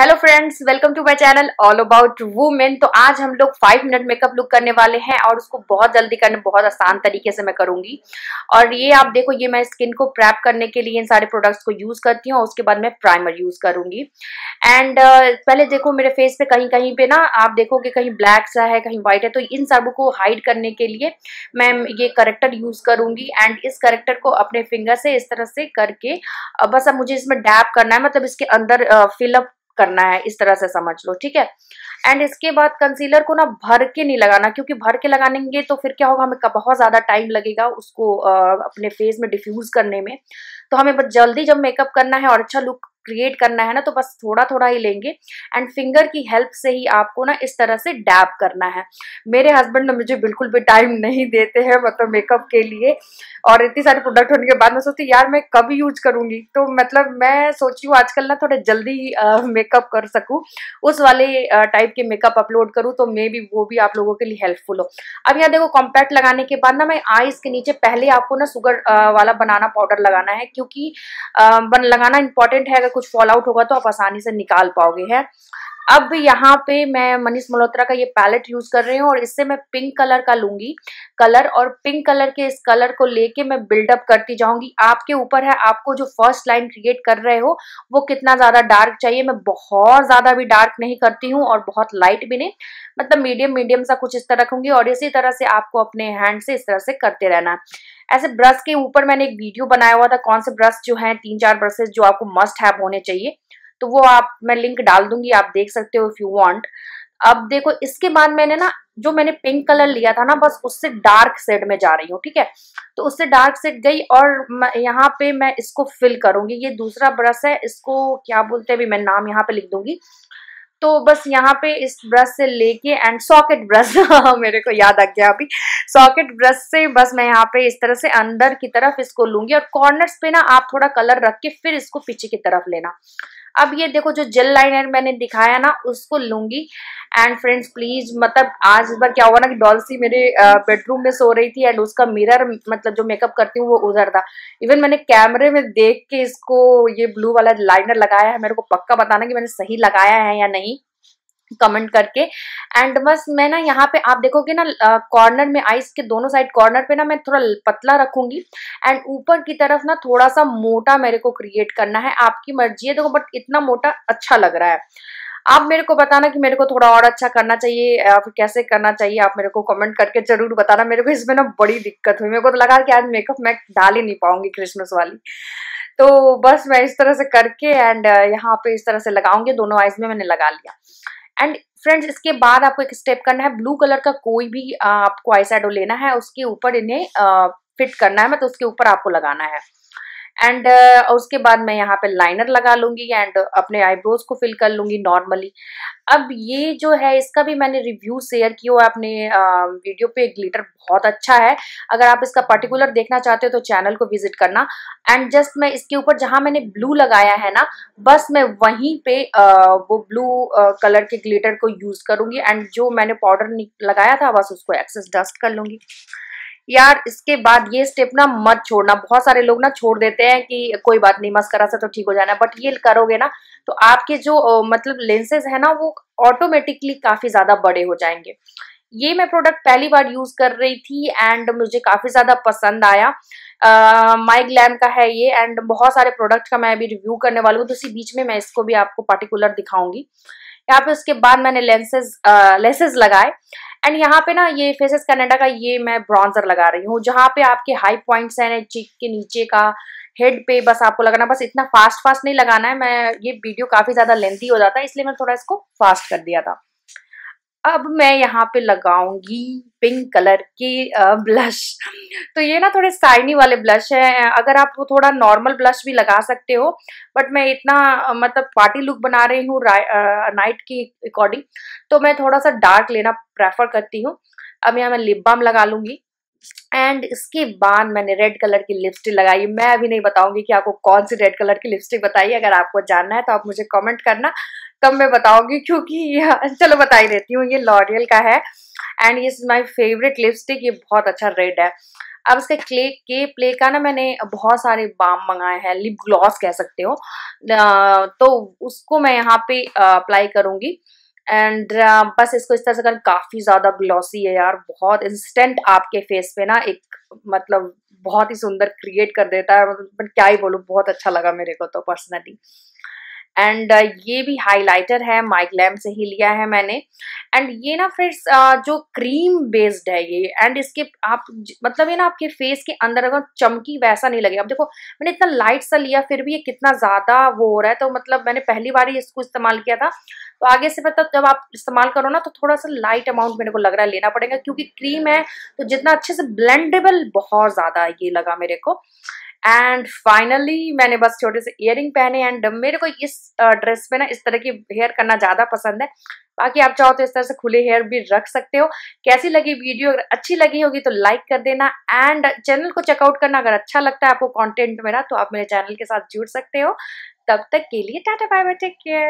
hello friends welcome to my channel all about women तो आज हम लोग फाइव मिनट मेकअप लुक करने वाले हैं और उसको बहुत जल्दी करने बहुत आसान तरीके से मैं करूंगी और ये आप देखो ये मैं स्किन को प्रैप करने के लिए इन सारे प्रोडक्ट्स को यूज़ करती हूँ और उसके बाद मैं प्राइमर यूज़ करूंगी एंड uh, पहले देखो मेरे फेस पे कहीं कहीं पे ना आप देखो कि कहीं ब्लैक सा है कहीं व्हाइट है तो इन सबों को हाइड करने के लिए मैं ये करेक्टर यूज़ करूंगी एंड इस करेक्टर को अपने फिंगर से इस तरह से करके बस अब मुझे इसमें डैप करना है मतलब इसके अंदर फिलअप करना है इस तरह से समझ लो ठीक है एंड इसके बाद कंसीलर को ना भर के नहीं लगाना क्योंकि भर के लगाएंगे तो फिर क्या होगा हमें बहुत ज़्यादा टाइम लगेगा उसको अपने फेस में डिफ्यूज़ करने में तो हमें बस जल्दी जब मेकअप करना है और अच्छा लुक क्रिएट करना है ना तो बस थोड़ा थोड़ा ही लेंगे एंड फिंगर की हेल्प से ही आपको ना इस तरह से डैब करना है मेरे हस्बैंड ना मुझे बिल्कुल भी टाइम नहीं देते हैं मतलब मेकअप के लिए और इतनी सारे प्रोडक्ट होने के बाद मैं सोचती यार मैं कब यूज करूंगी तो मतलब मैं सोची हूँ आजकल ना थोड़ा जल्दी मेकअप कर सकूँ उस वाले टाइप के मेकअप अपलोड करूँ तो मे भी वो भी आप लोगों के लिए हेल्पफुल हो अब यहाँ देखो कॉम्पैक्ट लगाने के बाद ना मैं आईज के नीचे पहले आपको ना सुगर वाला बनाना पाउडर लगाना है क्योंकि लगाना इंपॉर्टेंट है अगर कुछ फॉल आउट होगा तो आप आसानी से निकाल पाओगे है अब यहाँ पे मैं मनीष मल्होत्रा का ये पैलेट यूज कर रही हूँ और इससे मैं पिंक कलर का लूंगी कलर और पिंक कलर के इस कलर को लेके मैं बिल्डअप करती जाऊंगी आपके ऊपर है आपको जो फर्स्ट लाइन क्रिएट कर रहे हो वो कितना ज्यादा डार्क चाहिए मैं बहुत ज्यादा भी डार्क नहीं करती हूँ और बहुत लाइट भी नहीं मतलब मीडियम मीडियम सा कुछ इस तरह रखूंगी और इसी तरह से आपको अपने हैंड से इस तरह से करते रहना है ऐसे ब्रश के ऊपर मैंने एक वीडियो बनाया हुआ था कौन से ब्रश जो है तीन चार ब्रशेज जो आपको मस्ट हैव होने चाहिए तो वो आप मैं लिंक डाल दूंगी आप देख सकते हो इफ़ यू वांट अब देखो इसके बाद मैंने ना जो मैंने पिंक कलर लिया था ना बस उससे डार्क सेड में जा रही हूँ ठीक है तो उससे डार्क सेड गई और यहाँ पे मैं इसको फिल करूंगी ये दूसरा ब्रश है इसको क्या बोलते हैं अभी मैं नाम यहाँ पे लिख दूंगी तो बस यहाँ पे इस ब्रश से लेके एंड सॉकेट ब्रश मेरे को याद आ गया अभी सॉकेट ब्रश से बस मैं यहाँ पे इस तरह से अंदर की तरफ इसको लूंगी और कॉर्नर्स पे ना आप थोड़ा कलर रख के फिर इसको पीछे की तरफ लेना अब ये देखो जो जेल लाइनर मैंने दिखाया ना उसको लूंगी एंड फ्रेंड्स प्लीज मतलब आज इस बार क्या हुआ ना कि डॉल्सी मेरे बेडरूम में सो रही थी एंड उसका मिरर मतलब जो मेकअप करती हूँ वो उधर था इवन मैंने कैमरे में देख के इसको ये ब्लू वाला लाइनर लगाया है मेरे को पक्का बताना कि मैंने सही लगाया है या नहीं कमेंट करके एंड बस मैं ना यहाँ पे आप देखोगे ना कॉर्नर में आइस के दोनों साइड कॉर्नर पे ना मैं थोड़ा पतला रखूंगी एंड ऊपर की तरफ ना थोड़ा सा मोटा मेरे को क्रिएट करना है आपकी मर्जी है देखो बट इतना मोटा अच्छा लग रहा है आप मेरे को बताना कि मेरे को थोड़ा और अच्छा करना चाहिए या फिर कैसे करना चाहिए आप मेरे को कमेंट करके जरूर बताना मेरे को इसमें ना बड़ी दिक्कत हुई मेरे को तो लगा कि आज मेकअप मैं डाल ही नहीं पाऊंगी क्रिसमस वाली तो बस मैं इस तरह से करके एंड यहाँ पे इस तरह से लगाऊंगी दोनों आइज में मैंने लगा लिया एंड फ्रेंड्स इसके बाद आपको एक स्टेप करना है ब्लू कलर का कोई भी आपको आई लेना है उसके ऊपर इन्हें फिट करना है मतलब उसके ऊपर आपको लगाना है एंड uh, उसके बाद मैं यहाँ पे लाइनर लगा लूँगी एंड अपने आईब्रोज को फिल कर लूँगी नॉर्मली अब ये जो है इसका भी मैंने रिव्यू शेयर किया हुआ अपने वीडियो पे ग्लिटर बहुत अच्छा है अगर आप इसका पर्टिकुलर देखना चाहते हो तो चैनल को विजिट करना एंड जस्ट मैं इसके ऊपर जहाँ मैंने ब्लू लगाया है ना बस मैं वहीं पे आ, वो ब्लू आ, कलर के ग्लिटर को यूज़ करूंगी एंड जो मैंने पाउडर लगाया था बस उसको एक्सेस डस्ट कर लूँगी यार इसके बाद ये स्टेप ना मत छोड़ना बहुत सारे लोग ना छोड़ देते हैं कि कोई बात नहीं मस्करा से तो ठीक हो जाना बट ये करोगे ना तो आपके जो मतलब लेंसेज है ना वो ऑटोमेटिकली काफी ज्यादा बड़े हो जाएंगे ये मैं प्रोडक्ट पहली बार यूज कर रही थी एंड मुझे काफी ज्यादा पसंद आया माई uh, ग्लैम का है ये एंड बहुत सारे प्रोडक्ट का मैं अभी रिव्यू करने वाली हूँ तो इसी बीच में मैं इसको भी आपको पर्टिकुलर दिखाऊंगी यहाँ पे उसके बाद मैंने लेंसेज लेंसेज लगाए एंड यहाँ पे ना ये फेसेस कनाडा का ये मैं ब्रॉन्जर लगा रही हूँ जहाँ पे आपके हाई पॉइंट्स हैं चीक के नीचे का हेड पे बस आपको लगाना बस इतना फास्ट फास्ट नहीं लगाना है मैं ये वीडियो काफ़ी ज़्यादा लेंथी हो जाता है इसलिए मैं थोड़ा इसको फास्ट कर दिया था अब मैं यहाँ पे लगाऊंगी पिंक कलर की ब्लश तो ये ना थोड़े साइनी वाले ब्लश हैं अगर आप वो थोड़ा नॉर्मल ब्लश भी लगा सकते हो बट मैं इतना मतलब पार्टी लुक बना रही हूँ नाइट की अकॉर्डिंग तो मैं थोड़ा सा डार्क लेना प्रेफर करती हूँ अब यहाँ मैं लिप बाम लगा लूंगी एंड इसके बाद मैंने रेड कलर की लिपस्टिक लगाई मैं अभी नहीं बताऊंगी कि आपको कौन सी रेड कलर की लिपस्टिक बताई अगर आपको जानना है तो आप मुझे कमेंट करना कब मैं बताऊंगी क्योंकि चलो बता ही देती हूँ ये लॉरियल का है एंड ये इज़ माई फेवरेट लिपस्टिक ये बहुत अच्छा रेड है अब इसके क्ले के प्ले का ना मैंने बहुत सारे बाम मंगाए हैं लिप ग्लॉस कह सकते हो तो उसको मैं यहाँ पे अप्लाई करूंगी एंड बस इसको इस तरह से कर काफ़ी ज़्यादा ग्लॉसी है यार बहुत इंस्टेंट आपके फेस पे ना एक मतलब बहुत ही सुंदर क्रिएट कर देता है मतलब क्या ही बोलूँ बहुत अच्छा लगा मेरे को तो पर्सनली एंड uh, ये भी हाइलाइटर है माइक लैम से ही लिया है मैंने एंड ये ना फ्रेंड्स uh, जो क्रीम बेस्ड है ये एंड इसके आप मतलब ये ना आपके फेस के अंदर अगर चमकी वैसा नहीं लगेगा अब देखो मैंने इतना लाइट सा लिया फिर भी ये कितना ज़्यादा वो हो रहा है तो मतलब मैंने पहली बार ही इसको इस्तेमाल किया था तो आगे से मतलब जब आप इस्तेमाल करो ना तो थोड़ा सा लाइट अमाउंट मेरे को लग रहा है लेना पड़ेगा क्योंकि क्रीम है तो जितना अच्छे से ब्लेंडेबल बहुत ज़्यादा ये लगा मेरे को एंड फाइनली मैंने बस छोटे से इयर पहने एंड मेरे को इस ड्रेस में ना इस तरह की हेयर करना ज़्यादा पसंद है बाकी आप चाहो तो इस तरह से खुले हेयर भी रख सकते हो कैसी लगी वीडियो अगर अच्छी लगी होगी तो लाइक कर देना एंड चैनल को चेकआउट करना अगर अच्छा लगता है आपको कॉन्टेंट मेरा तो आप मेरे चैनल के साथ जुड़ सकते हो तब तक के लिए टाटा बाय बाय टेक केयर